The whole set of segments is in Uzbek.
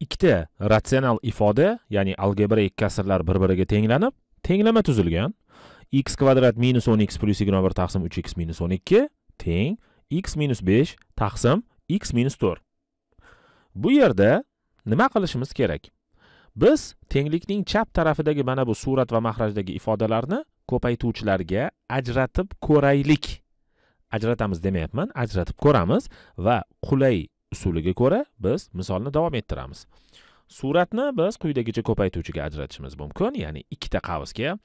ikkita ratsional ifoda ya'ni algebraik kasrlar bir biriga tenglanib tenglama tuzilgan x kvadrat minus o'n x plyus yigirma bir taqsim uch x minus o'n ikki teng x minus besh taqsim x minus to'rt bu yerda nima qilishimiz kerak biz tenglikning chap tarafidagi mana bu surat va mahrajdagi ifodalarni ko'paytuvchilarga ajratib ko'raylik ajratamiz demayapman ajratib ko'ramiz va qulay usuliga ko'ra biz misolni davom ettiramiz suratni biz quyidagicha ko'paytuvchiga ajratishimiz mumkin ya'ni ikkita qavsga e,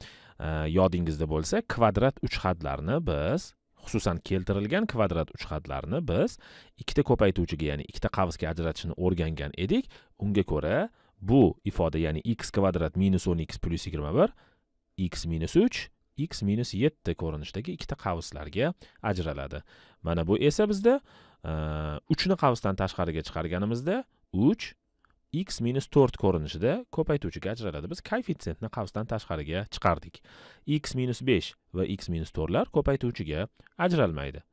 yodingizda bo'lsa kvadrat uch hadlarni biz xususan keltirilgan kvadrat uch hadlarni biz ikkita ko'paytuvchiga ya'ni ikkita qavsga ajratishni o'rgangan edik unga ko'ra bu ifoda ya'ni x kvadrat minus o'n x plyus yigirma bir x minus uch x minus 7 ko'rinishdagi ikkita qavslarga ajraladi mana bu esa bizda e, uchni qavsdan tashqariga chiqarganimizda 3 x minus 4 ko'rinishida ko'paytuvchiga ajraladi biz koeffitsientni qavsdan tashqariga chiqardik x minus 5 va x minus 4lar ko'paytuvchiga ajralmaydi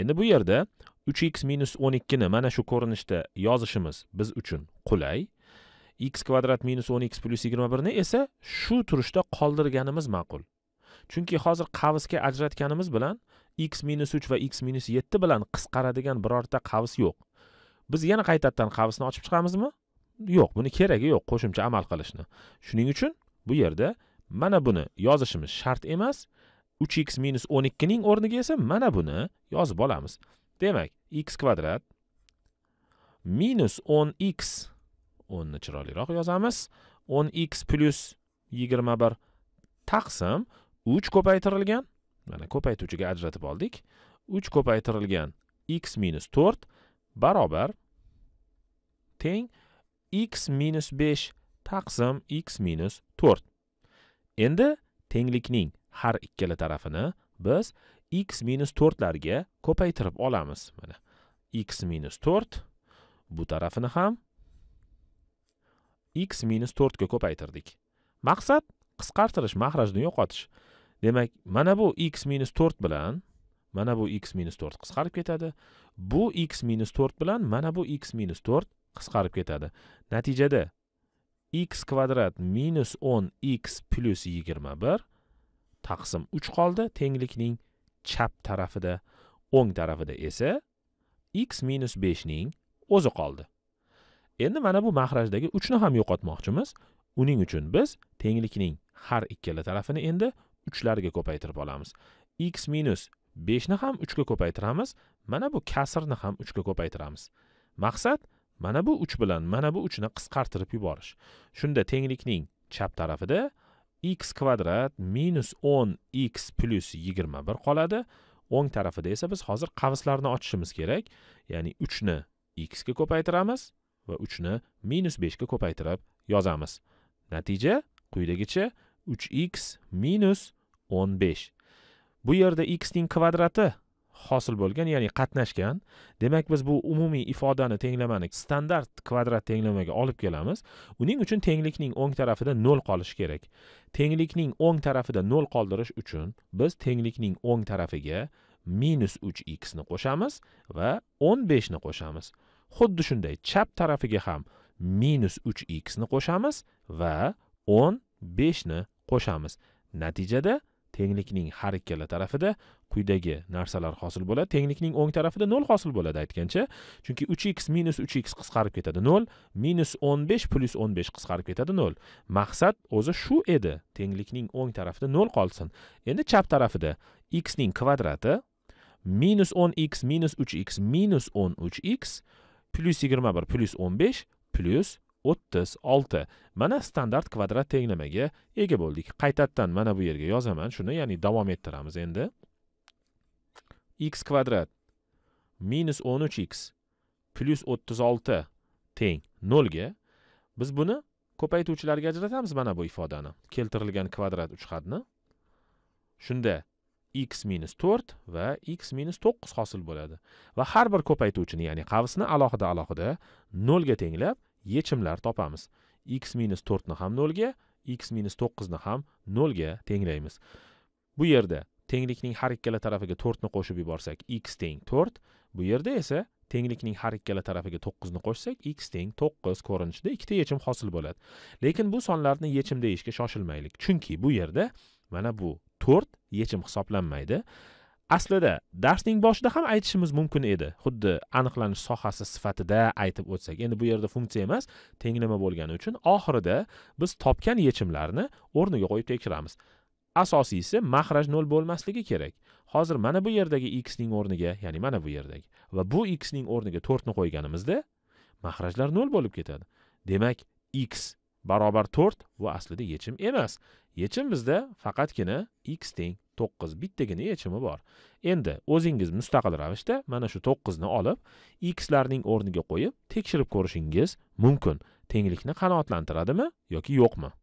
endi bu yerda 3x minus 12ni mana shu ko'rinishda yozishimiz biz uchun qulay x kvadrat minus 10x plus 21ni esa shu turishda qoldirganimiz ma'qul chunki hozir qavsga ajratganimiz bilan x minus uch va x minus yetti bilan qisqaradigan birorta qavs yo'q biz yana qaytadan qavsni ochib chiqamizmi yo'q buni keragi yo'q qo'shimcha amal qilishni shuning uchun bu yerda mana buni yozishimiz shart emas uch x minus o'n ikkining o'rniga esa mana buni yozib olamiz demak x kvadrat minus o'n x o'nni chiroyliroq yozamiz o'n x plyus yigirma bir taqsim uch ko'paytirilgan mana ko'paytuvchiga ajratib oldik uch ko'paytirilgan x minus to'rt barobar teng x minus besh taqsim x minus to'rt endi tenglikning har ikkala tarafini biz x minus to'rtlarga ko'paytirib olamiz mana x minus to'rt bu tarafini ham x minus to'rtga ko'paytirdik maqsad qisqartirish mahrajni yo'qotish demak mana bu x minus to'rt bilan mana bu x minus to'rt qisqarib ketadi bu x minus to'rt bilan mana bu x minus to'rt qisqarib ketadi natijada x kvadrat minus o'n x plyus yigirma bir taqsim uch qoldi tenglikning chap tarafida o'ng tarafida esa x minus beshning o'zi qoldi endi mana bu mahrajdagi uchni ham yo'qotmoqchimiz uning uchun biz tenglikning har ikkala tarafini endi uchlarga ko'paytirib olamiz x minus beshni ham uchga ko'paytiramiz mana bu kasrni ham uchga ko'paytiramiz maqsad mana bu uch bilan mana bu uchni qisqartirib yuborish shunda tenglikning chap tarafida x kvadrat minus o'n x plyus yigirma bir qoladi o'ng tarafida esa biz hozir qavslarni ochishimiz kerak ya'ni uchni x ga ko'paytiramiz va uchni minus beshga ko'paytirib yozamiz natija quyidagicha uch x minus o'n besh bu yerda x ning kvadrati hosil bo'lgan ya'ni qatnashgan demak biz bu umumiy ifodani tenglamani standart kvadrat tenglamaga olib kelamiz uning uchun tenglikning o'ng tarafida nol qolishi kerak tenglikning o'ng tarafida nol qoldirish uchun biz tenglikning o'ng tarafiga minus uch xni qo'shamiz va o'n beshni qo'shamiz xuddi shunday chap tarafiga ham minus uch xni qo'shamiz va o'n beshni qo'shamiz natijada tenglikning har ikkala tarafida quyidagi narsalar hosil bo'ladi tenglikning o'ng tarafida nol hosil bo'ladi aytgancha chunki uch x minus uch x qisqarib ketadi nol minus o'n besh plyus o'n besh qisqarib ketadi nol maqsad o'zi shu edi tenglikning o'ng tarafida nol qolsin endi chap tarafida x ning kvadrati minus o'n x minus uch x minus o'n uch x plyus yigirma bir plyus o'n besh plyus o'ttiz olti mana standart kvadrat tenglamaga ega bo'ldik qaytadan mana bu yerga yozaman shuni ya'ni davom ettiramiz endi x kvadrat minus o'n uch x plyus o'ttiz olti teng nolga biz buni ko'paytuvchilarga ajratamiz mana bu ifodani keltirilgan kvadrat uchqatni shunda x minus to'rt va x minus to'qqiz hosil bo'ladi va har bir ko'paytuvchini ya'ni qavsni alohida alohida nolga tenglab yechimlar topamiz x minus to'rtni ham nolga x minus to'qqizni ham nolga tenglaymiz bu yerda tenglikning har ikkala tarafiga to'rtni qo'shib yuborsak x teng to'rt bu yerda esa tenglikning har ikkala tarafiga to'qqizni qo'shsak x teng to'qqiz ko'rinishida ikkita yechim hosil bo'ladi lekin bu sonlarni yechim deyishga shoshilmaylik chunki bu yerda mana bu to'rt yechim hisoblanmaydi aslida darsning boshida ham aytishimiz mumkin edi xuddi aniqlanish sohasi sifatida aytib o'tsak endi bu yerda funksiya emas tenglama bo'lgani uchun oxirida biz topgan yechimlarni o'rniga qo'yib tekshiramiz asosiysi mahraj nol bo'lmasligi kerak hozir mana bu yerdagi x ning o'rniga ya'ni mana bu yerdagi va bu x ning o'rniga to'rtni qo'yganimizda mahrajlar nol bo'lib ketadi demak x barobar to'rt bu aslida yechim emas yechim bizda faqatgina x teng to'qqiz bittagina yechimi bor endi o'zingiz mustaqil ravishda mana shu to'qqizni olib x larning o'rniga qo'yib tekshirib ko'rishingiz mumkin tenglikni qanoatlantiradimi yoki yo'qmi